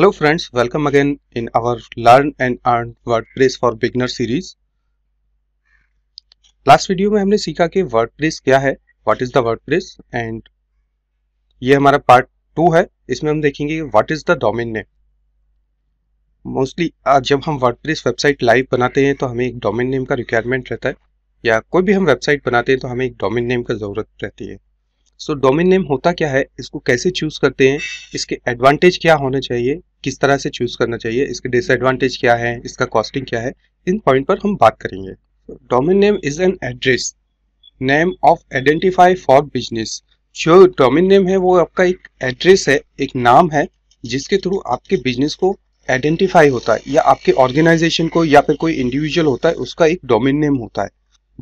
Hello friends, welcome again in our Learn and Earn WordPress for Beginner series. Last video में हमने सीखा कि word WordPress क्या है what is the word WordPress and ये हमारा पार्ट टू है इसमें हम देखेंगे what is the domain name mostly जब हम वर्ड प्रेस वेबसाइट लाइव बनाते हैं तो हमें एक डोमिन नेम का रिक्वायरमेंट रहता है या कोई भी हम वेबसाइट बनाते हैं तो हमें एक डोमिन नेम का ज़रूरत रहती है सो डोमेन नेम होता क्या है इसको कैसे चूज करते हैं इसके एडवांटेज क्या होने चाहिए किस तरह से चूज करना चाहिए इसके डिसएडवांटेज क्या है इसका कॉस्टिंग क्या है इन पॉइंट पर हम बात करेंगे domain name is an address name of identify for business जो डोमेन नेम है वो आपका एक एड्रेस है एक नाम है जिसके थ्रू आपके बिजनेस को आइडेंटिफाई होता है या आपके ऑर्गेनाइजेशन को या फिर कोई इंडिविजुअल होता है उसका एक डोमेन नेम होता है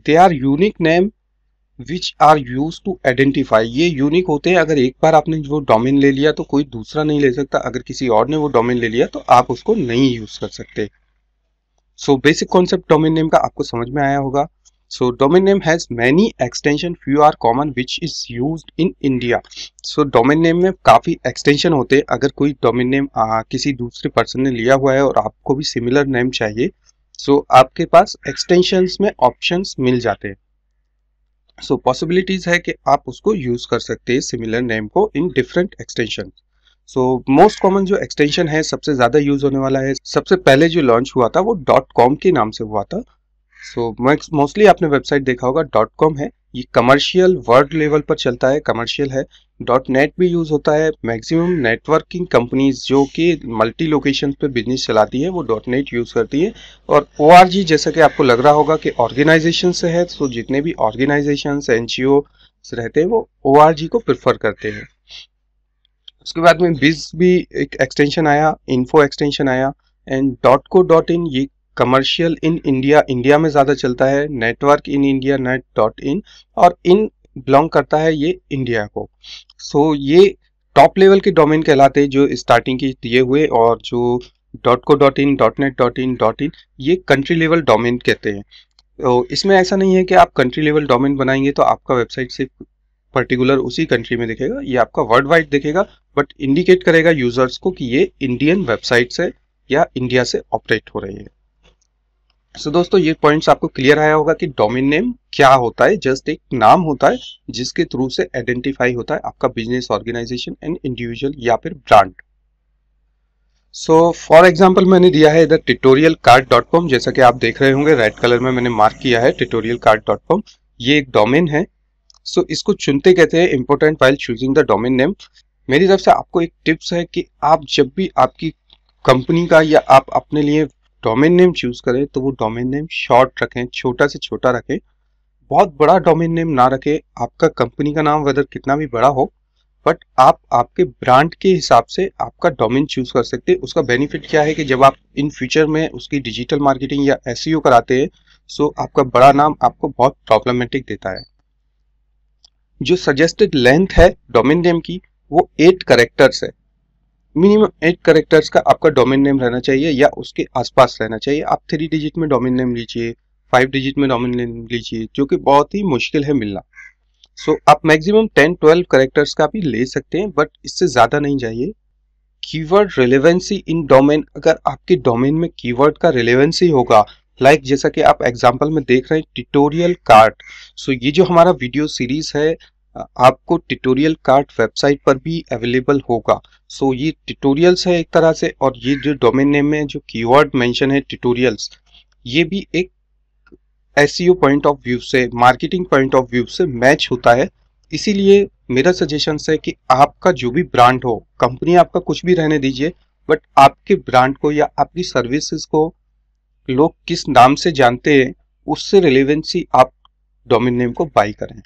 they are unique name which are use to identify ये यूनिक होते हैं अगर एक बार आपने वो डोमेन ले लिया तो कोई दूसरा नहीं ले सकता अगर किसी और ने वो डोमेन ले लिया तो आप उसको नहीं यूज कर सकते so basic concept domain name का आपको समझ में आया होगा so domain name has many extension few are common which is use in India so domain name में काफ़ी एक्सटेंशन होते हैं अगर कोई डोमिन नेम किसी दूसरे पर्सन ने लिया हुआ है और आपको भी सिमिलर नेम चाहिए so आपके पास एक्सटेंशन में ऑप्शन मिल जाते हैं सो so, पॉसिबिलिटीज है कि आप उसको यूज कर सकते हैं सिमिलर नेम को in different extension so most common जो एक्सटेंशन है सबसे ज्यादा यूज होने वाला है सबसे पहले जो लॉन्च हुआ था वो डॉट कॉम के नाम से हुआ था सो so, मोस्टली आपने वेबसाइट देखा होगा डॉट कॉम है ये कमर्शियल वर्ल्ड लेवल पर चलता है कमर्शियल है डॉट नेट भी यूज़ होता है मैक्सिमम नेटवर्किंग कंपनीज जो कि मल्टी लोकेशन पर बिजनेस चलाती है वो डॉट नेट यूज़ करती है और ओ जैसा कि आपको लग रहा होगा कि ऑर्गेनाइजेशन से है तो जितने भी ऑर्गेनाइजेशन एन जी रहते हैं वो ओ को प्रिफर करते हैं उसके बाद में बिज भी एक एक्सटेंशन आया इन्फो एक्सटेंशन आया and dot co dot in ये कमर्शियल इन इंडिया इंडिया में ज़्यादा चलता है network in India net dot in और इन बिलोंग करता है ये इंडिया को सो so, ये टॉप लेवल के डोमेन कहलाते हैं जो स्टार्टिंग के दिए हुए और जो dot co dot in dot net dot in dot in ये कंट्री लेवल डोमेन कहते हैं तो इसमें ऐसा नहीं है कि आप कंट्री लेवल डोमेन बनाएंगे तो आपका वेबसाइट सिर्फ पर्टिकुलर उसी कंट्री में दिखेगा ये आपका वर्ल्ड वाइड दिखेगा बट इंडिकेट करेगा यूजर्स को कि ये इंडियन वेबसाइट से या इंडिया से ऑपरेट हो रही है सो so, दोस्तों ये पॉइंट्स आपको क्लियर आया होगा कि डोमेन नेम क्या होता है जस्ट एक नाम होता है जिसके थ्रू से आइडेंटिफाई होता है आपका बिजनेस ऑर्गेनाइजेशन एंड इंडिविजुअल या फिर ब्रांड सो फॉर एग्जाम्पल मैंने दिया है इधर ट्यूटोरियल कार्ड डॉट कॉम जैसा कि आप देख रहे होंगे रेड कलर में मैंने मार्क किया है ट्यूटोरियल कार्ड डॉट कॉम ये एक डोमेन है सो so, इसको चुनते कहते हैं important file choosing the domain name मेरी तरफ से आपको एक टिप्स है कि आप जब भी आपकी कंपनी का या आप अपने लिए डोमेन नेम चूज़ करें तो वो डोमेन नेम शॉर्ट रखें छोटा से छोटा रखें बहुत बड़ा डोमेन नेम ना रखें आपका कंपनी का नाम वेदर कितना भी बड़ा हो बट आप आपके ब्रांड के हिसाब से आपका डोमेन चूज़ कर सकते हैं उसका बेनिफिट क्या है कि जब आप इन फ्यूचर में उसकी डिजिटल मार्केटिंग या एस e कराते हैं सो आपका बड़ा नाम आपको बहुत प्रॉब्लमेटिक देता है जो सजेस्टेड लेंथ है डोमेन नेम की वो एट करेक्टर्स है मिनिमम एट करेक्टर्स का आपका डोमेन नेम रहना चाहिए या उसके आसपास रहना चाहिए आप थ्री डिजिट में डोमेन नेम लीजिए फाइव डिजिट में डोमेन नेम लीजिए जो कि बहुत ही मुश्किल है मिलना सो so, आप मैक्सिमम टेन ट्वेल्व करेक्टर्स का भी ले सकते हैं बट इससे ज़्यादा नहीं चाहिए कीवर्ड रिलेवेंसी इन डोमेन अगर आपके डोमेन में कीवर्ड का रिलेवेंसी होगा लाइक like जैसा कि आप एग्जाम्पल में देख रहे हैं ट्यूटोरियल कार्ड सो ये जो हमारा वीडियो सीरीज है आपको ट्यूटोरियल कार्ड वेबसाइट पर भी अवेलेबल होगा सो so, ये ट्यूटोरियल्स है एक तरह से और ये जो डोमेन नेम में जो कीवर्ड मेंशन है ट्यूटोरियल्स ये भी एक एस पॉइंट ऑफ व्यू से मार्केटिंग पॉइंट ऑफ व्यू से मैच होता है इसीलिए मेरा सजेशन है कि आपका जो भी ब्रांड हो कंपनी आपका कुछ भी रहने दीजिए बट आपके ब्रांड को या आपकी सर्विसेज को लोग किस नाम से जानते हैं उससे रिलेवेंसी आप डोमेन नेम को बाई करें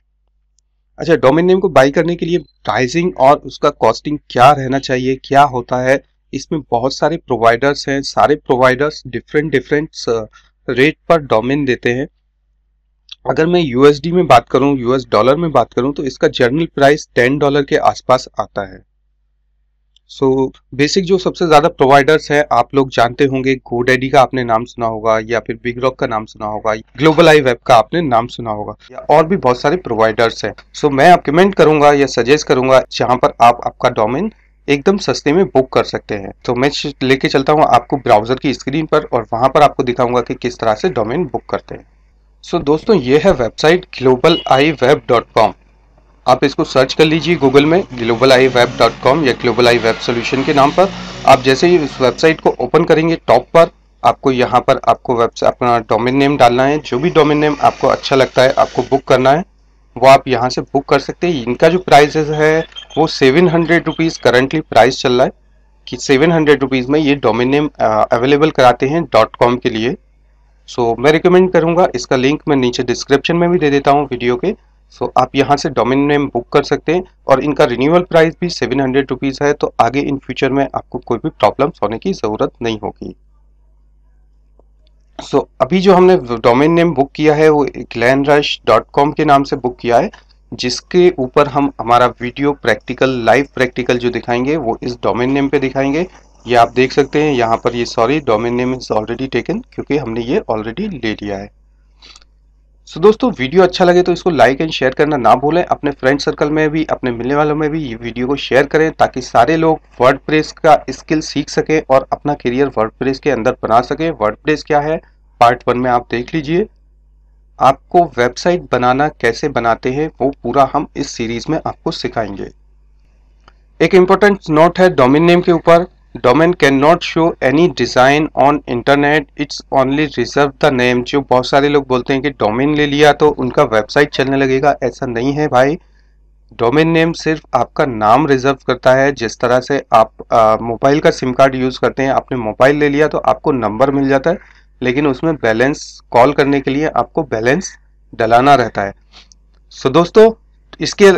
अच्छा डोमेन नेम को बाई करने के लिए प्राइसिंग और उसका कॉस्टिंग क्या रहना चाहिए क्या होता है इसमें बहुत सारे प्रोवाइडर्स हैं सारे प्रोवाइडर्स डिफरेंट डिफरेंट रेट पर डोमेन देते हैं अगर मैं यूएसडी में बात करूं यूएस डॉलर में बात करूं तो इसका जर्नल प्राइस टेन डॉलर के आसपास आता है सो so, बेसिक जो सबसे ज़्यादा प्रोवाइडर्स है आप लोग जानते होंगे गोडेडी का आपने नाम सुना होगा या फिर बिग रॉक का नाम सुना होगा ग्लोबल आई वेब का आपने नाम सुना होगा या और भी बहुत सारे प्रोवाइडर्स है सो so, मैं आप कमेंट करूंगा या सजेस्ट करूंगा जहां पर आप आपका डोमेन एकदम सस्ते में बुक कर सकते हैं तो मैं लेके चलता हूँ आपको ब्राउजर की स्क्रीन पर और वहां पर आपको दिखाऊंगा कि किस तरह से डोमेन बुक करते हैं सो so, दोस्तों ये है website global eye web dot com आप इसको सर्च कर लीजिए गूगल में global eye web dot com या ग्लोबल आई वेब सोल्यूशन के नाम पर आप जैसे ही इस वेबसाइट को ओपन करेंगे टॉप पर आपको यहाँ पर आपको वेबसाइट अपना डोमेन नेम डालना है जो भी डोमेन नेम आपको अच्छा लगता है आपको बुक करना है वो आप यहाँ से बुक कर सकते हैं इनका जो प्राइस है वो seven hundred rupees currently price चल रहा है कि सेवन हंड्रेड रुपीज़ में ये डोमेन नेम अवेलेबल कराते हैं डॉट कॉम के लिए सो so, मैं रिकमेंड करूँगा इसका लिंक मैं नीचे डिस्क्रिप्शन में भी दे देता हूँ वीडियो के सो आप यहाँ से डोमेन नेम बुक कर सकते हैं और इनका रिन्यूअल प्राइस भी सेवन हंड्रेड रुपीज़ है तो आगे इन फ्यूचर में आपको कोई भी प्रॉब्लम्स होने की ज़रूरत नहीं होगी सो so, अभी जो हमने डोमेन नेम बुक किया है वो ग्लैन रश डॉट कॉम के नाम से बुक किया है जिसके ऊपर हम हमारा वीडियो प्रैक्टिकल लाइव प्रैक्टिकल जो दिखाएंगे वो इस डोमेन नेम पे दिखाएंगे ये आप देख सकते हैं यहाँ पर ये sorry domain name is already taken क्योंकि हमने ये ऑलरेडी ले लिया है सो so, दोस्तों वीडियो अच्छा लगे तो इसको लाइक एंड शेयर करना ना भूलें अपने फ्रेंड सर्कल में भी अपने मिलने वालों में भी ये वीडियो को शेयर करें ताकि सारे लोग वर्ड का स्किल सीख सकें और अपना करियर वर्ड के अंदर बना सकें वर्ड क्या है पार्ट वन में आप देख लीजिए आपको वेबसाइट बनाना कैसे बनाते हैं वो पूरा हम इस सीरीज में आपको सिखाएंगे एक इम्पोर्टेंट नोट है डोमिन नेम के ऊपर domain can not show any design on internet it's only reserve the name जो बहुत सारे लोग बोलते हैं कि डोमेन ले लिया तो उनका वेबसाइट चलने लगेगा ऐसा नहीं है भाई डोमेन नेम सिर्फ आपका नाम रिजर्व करता है जिस तरह से आप मोबाइल का सिम कार्ड यूज़ करते हैं आपने मोबाइल ले लिया तो आपको नंबर मिल जाता है लेकिन उसमें बैलेंस कॉल करने के लिए आपको बैलेंस डलाना रहता है सो so, दोस्तों इसके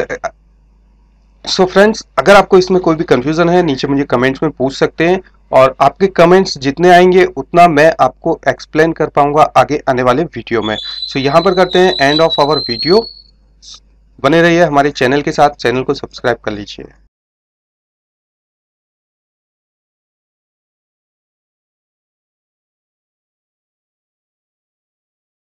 सो so फ्रेंड्स अगर आपको इसमें कोई भी कन्फ्यूज़न है नीचे मुझे कमेंट्स में पूछ सकते हैं और आपके कमेंट्स जितने आएंगे उतना मैं आपको एक्सप्लेन कर पाऊंगा आगे आने वाले वीडियो में सो so, यहाँ पर करते हैं एंड ऑफ आवर वीडियो बने रहिए हमारे चैनल के साथ चैनल को सब्सक्राइब कर लीजिए